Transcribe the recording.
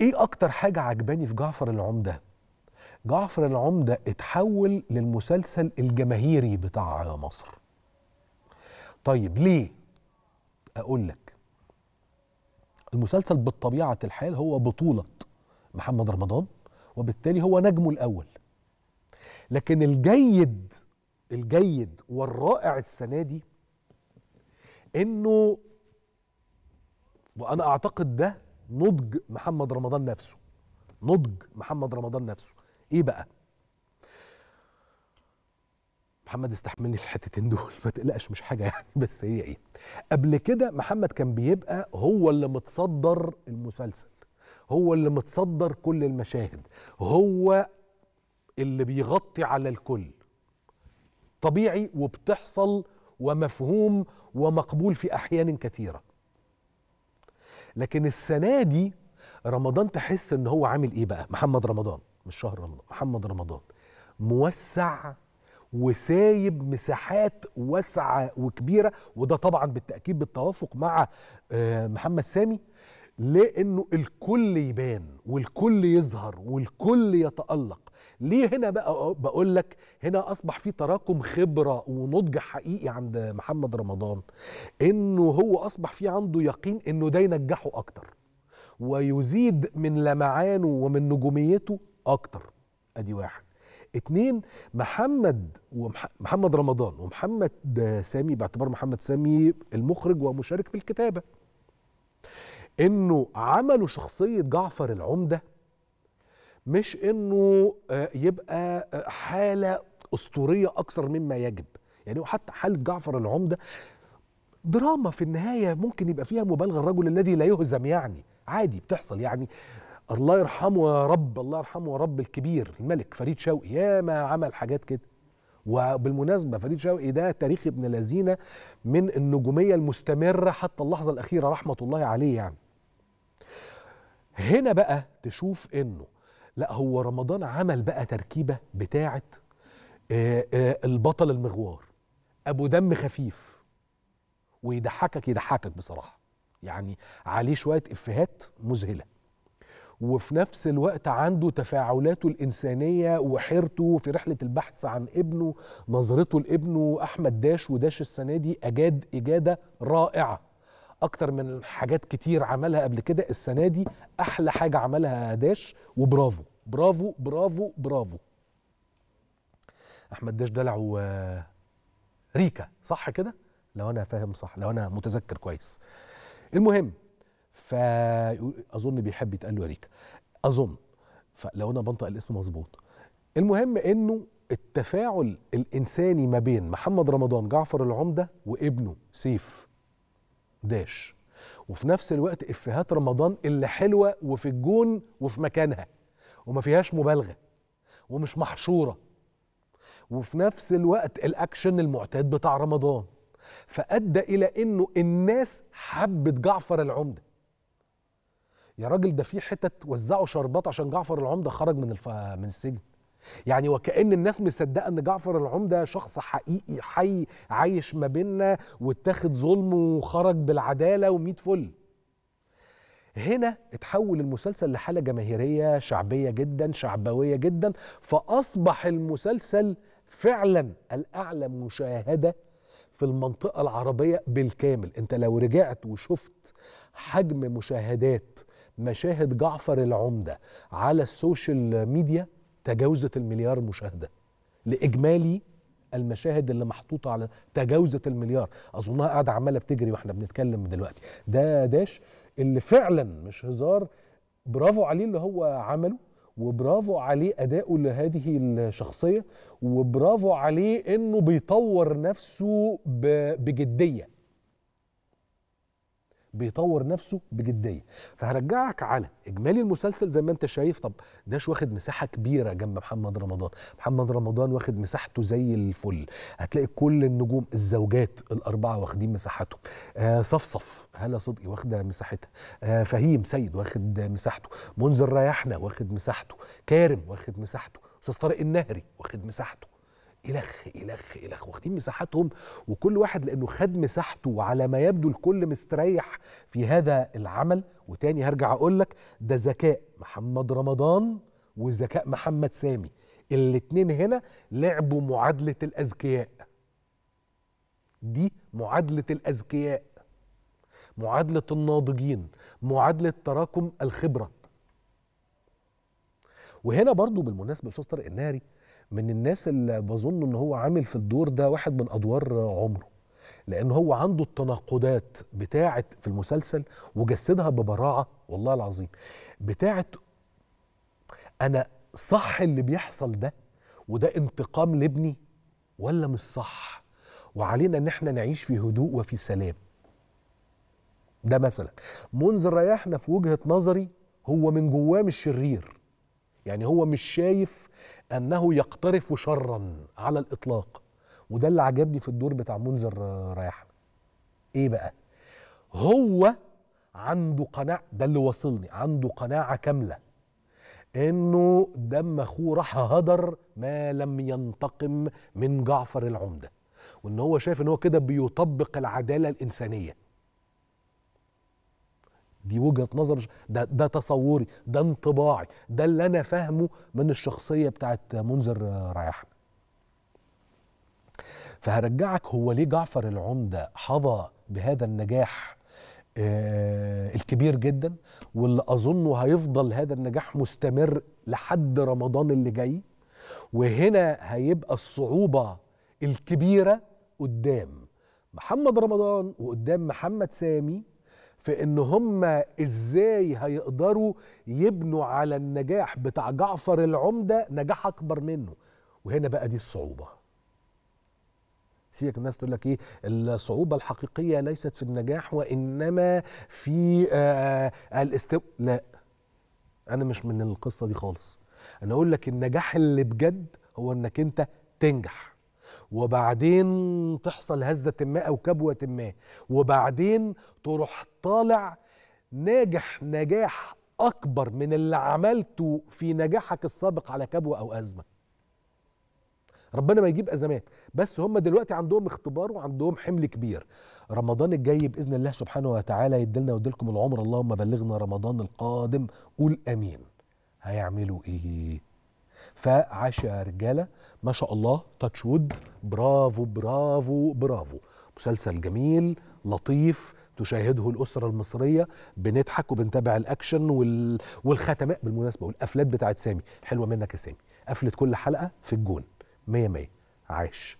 ايه اكتر حاجه عجباني في جعفر العمده جعفر العمده اتحول للمسلسل الجماهيري بتاع مصر طيب ليه اقول لك المسلسل بالطبيعه الحال هو بطوله محمد رمضان وبالتالي هو نجمه الاول لكن الجيد الجيد والرائع السنه دي انه وانا اعتقد ده نضج محمد رمضان نفسه نضج محمد رمضان نفسه ايه بقى محمد استحملني الحتتين دول ما تقلقش مش حاجه يعني بس هي ايه قبل كده محمد كان بيبقى هو اللي متصدر المسلسل هو اللي متصدر كل المشاهد هو اللي بيغطي على الكل طبيعي وبتحصل ومفهوم ومقبول في احيان كثيره لكن السنه دي رمضان تحس ان هو عامل ايه بقى محمد رمضان مش شهر رمضان محمد رمضان موسع وسايب مساحات واسعه وكبيره وده طبعا بالتاكيد بالتوافق مع آه، محمد سامي لانه الكل يبان والكل يظهر والكل يتالق ليه هنا بقى بقول لك هنا اصبح في تراكم خبره ونضج حقيقي عند محمد رمضان انه هو اصبح في عنده يقين انه ده ينجحه اكتر ويزيد من لمعانه ومن نجوميته اكتر ادي واحد اتنين محمد ومحمد رمضان ومحمد سامي باعتبار محمد سامي المخرج ومشارك في الكتابه انه عملوا شخصيه جعفر العمده مش انه آه، يبقى آه، حاله اسطوريه اكثر مما يجب يعني وحتى حاله جعفر العمده دراما في النهايه ممكن يبقى فيها مبالغه الرجل الذي لا يهزم يعني عادي بتحصل يعني الله يرحمه يا رب الله يرحمه يا رب الكبير الملك فريد شوقي يا ما عمل حاجات كده وبالمناسبة فريد شوقي ده تاريخ ابن لذينة من النجومية المستمرة حتى اللحظة الأخيرة رحمة الله عليه يعني هنا بقى تشوف انه لا هو رمضان عمل بقى تركيبه بتاعه آه، آه، البطل المغوار ابو دم خفيف ويضحكك يضحكك بصراحه يعني عليه شويه افيهات مذهله وفي نفس الوقت عنده تفاعلاته الإنسانية وحيرته في رحلة البحث عن ابنه نظرته لابنه أحمد داش وداش السنة دي أجاد إجادة رائعة اكتر من حاجات كتير عملها قبل كده السنه دي احلى حاجه عملها داش وبرافو برافو برافو برافو احمد داش دلع ريكا صح كده لو انا فاهم صح لو انا متذكر كويس المهم اظن بيحب يتقال له ريكا اظن فلو انا بنطق الاسم مظبوط المهم انه التفاعل الانساني ما بين محمد رمضان جعفر العمده وابنه سيف داش وفي نفس الوقت افيهات رمضان اللي حلوه وفي الجون وفي مكانها وما فيهاش مبالغه ومش محشوره وفي نفس الوقت الاكشن المعتاد بتاع رمضان فادى الى انه الناس حبت جعفر العمده يا راجل ده في حتت وزعوا شربات عشان جعفر العمده خرج من الف... من السجن يعني وكأن الناس مصدقة أن جعفر العمدة شخص حقيقي حي عايش ما بيننا واتخد ظلم وخرج بالعدالة وميت فل هنا اتحول المسلسل لحالة جماهيرية شعبية جدا شعبوية جدا فأصبح المسلسل فعلا الأعلى مشاهدة في المنطقة العربية بالكامل انت لو رجعت وشفت حجم مشاهدات مشاهد جعفر العمدة على السوشيال ميديا تجاوزت المليار مشاهده لاجمالي المشاهد اللي محطوطه على تجاوزت المليار اظنها قاعده عماله بتجري واحنا بنتكلم دلوقتي ده داش اللي فعلا مش هزار برافو عليه اللي هو عمله وبرافو عليه اداؤه لهذه الشخصيه وبرافو عليه انه بيطور نفسه بجديه بيطور نفسه بجديه فهرجعك على اجمالي المسلسل زي ما انت شايف طب داش واخد مساحه كبيره جنب محمد رمضان محمد رمضان واخد مساحته زي الفل هتلاقي كل النجوم الزوجات الاربعه واخدين مساحتهم آه صفصف هلا صدقي واخده مساحتها آه فهيم سيد واخد مساحته منذر ريحنا واخد مساحته كارم واخد مساحته استاذ طارق النهري واخد مساحته إلخ إلخ إلخ واخدين مساحاتهم وكل واحد لأنه خد مساحته وعلى ما يبدو الكل مستريح في هذا العمل وتاني هرجع أقول لك ده ذكاء محمد رمضان وذكاء محمد سامي الاتنين هنا لعبوا معادلة الأذكياء دي معادلة الأذكياء معادلة الناضجين معادلة تراكم الخبرة وهنا برضو بالمناسبة أستاذ طارق الناري من الناس اللي بظن ان هو عامل في الدور ده واحد من ادوار عمره لان هو عنده التناقضات بتاعه في المسلسل وجسدها ببراعه والله العظيم بتاعه انا صح اللي بيحصل ده وده انتقام لابني ولا مش صح وعلينا ان احنا نعيش في هدوء وفي سلام ده مثلا منذر ريحنا في وجهه نظري هو من جواه مش شرير يعني هو مش شايف انه يقترف شرا على الاطلاق وده اللي عجبني في الدور بتاع منذر آه، ريحان ايه بقى هو عنده قناعه ده اللي وصلني عنده قناعه كامله انه دم اخوه راح هدر ما لم ينتقم من جعفر العمده وان هو شايف ان هو كده بيطبق العداله الانسانيه دي وجهه نظر ده, ده تصوري ده انطباعي ده اللي انا فاهمه من الشخصيه بتاعت منذر رايح فهرجعك هو ليه جعفر العمده حظى بهذا النجاح آه، الكبير جدا واللي اظنه هيفضل هذا النجاح مستمر لحد رمضان اللي جاي وهنا هيبقى الصعوبه الكبيره قدام محمد رمضان وقدام محمد سامي في ان هم ازاي هيقدروا يبنوا على النجاح بتاع جعفر العمده نجاح اكبر منه وهنا بقى دي الصعوبه سيبك الناس تقول لك ايه الصعوبه الحقيقيه ليست في النجاح وانما في آه, آه، الاستو لا انا مش من القصه دي خالص انا اقول لك النجاح اللي بجد هو انك انت تنجح وبعدين تحصل هزة ما أو كبوة ما وبعدين تروح طالع ناجح نجاح أكبر من اللي عملته في نجاحك السابق على كبوة أو أزمة ربنا ما يجيب أزمات بس هم دلوقتي عندهم اختبار وعندهم حمل كبير رمضان الجاي بإذن الله سبحانه وتعالى يدلنا ويدلكم العمر اللهم بلغنا رمضان القادم قول أمين هيعملوا إيه فعاش يا رجاله ما شاء الله تاتش وود برافو برافو برافو مسلسل جميل لطيف تشاهده الأسرة المصرية بنضحك وبنتابع الأكشن وال... والختماء بالمناسبة والأفلات بتاعت سامي حلوة منك يا سامي قفلت كل حلقة في الجون مية مية عاش